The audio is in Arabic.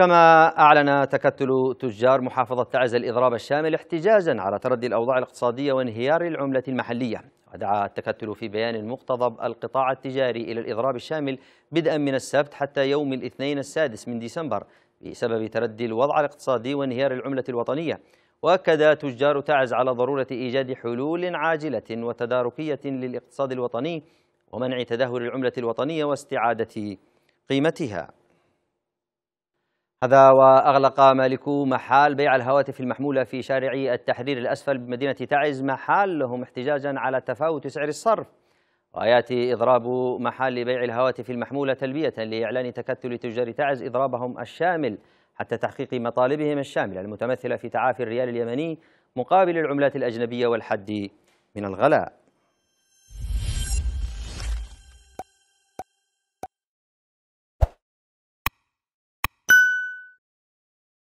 كما أعلن تكتل تجار محافظة تعز الإضراب الشامل احتجاجا على تردي الأوضاع الاقتصادية وانهيار العملة المحلية ودعا التكتل في بيان مقتضب القطاع التجاري إلى الإضراب الشامل بدءا من السبت حتى يوم الاثنين السادس من ديسمبر بسبب تردي الوضع الاقتصادي وانهيار العملة الوطنية وأكد تجار تعز على ضرورة إيجاد حلول عاجلة وتداركية للاقتصاد الوطني ومنع تدهور العملة الوطنية واستعادة قيمتها هذا وأغلق مالك محال بيع الهواتف المحمولة في شارع التحرير الأسفل بمدينة تعز محال لهم احتجاجا على تفاوت سعر الصرف ويأتي إضراب محال بيع الهواتف المحمولة تلبية لإعلان تكتل تجار تعز إضرابهم الشامل حتى تحقيق مطالبهم الشاملة المتمثلة في تعافي الريال اليمني مقابل العملات الأجنبية والحد من الغلاء